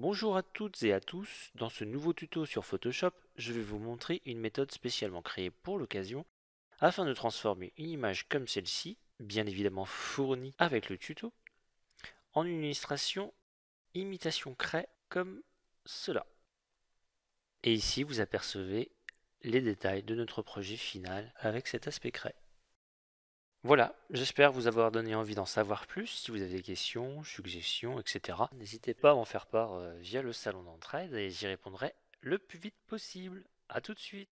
Bonjour à toutes et à tous, dans ce nouveau tuto sur Photoshop, je vais vous montrer une méthode spécialement créée pour l'occasion afin de transformer une image comme celle-ci, bien évidemment fournie avec le tuto, en une illustration imitation craie comme cela. Et ici vous apercevez les détails de notre projet final avec cet aspect créé. Voilà, j'espère vous avoir donné envie d'en savoir plus. Si vous avez des questions, suggestions, etc., n'hésitez pas à m'en faire part euh, via le salon d'entraide et j'y répondrai le plus vite possible. A tout de suite